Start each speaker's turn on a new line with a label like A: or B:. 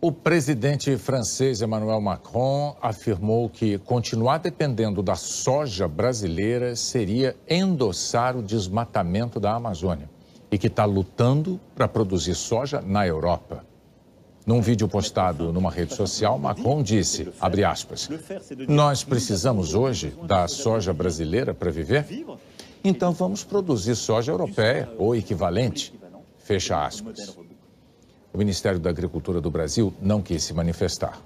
A: O presidente francês Emmanuel Macron afirmou que continuar dependendo da soja brasileira seria endossar o desmatamento da Amazônia e que está lutando para produzir soja na Europa. Num vídeo postado numa rede social, Macron disse, abre aspas, nós precisamos hoje da soja brasileira para viver? Então vamos produzir soja europeia ou equivalente, fecha aspas. O Ministério da Agricultura do Brasil não quis se manifestar.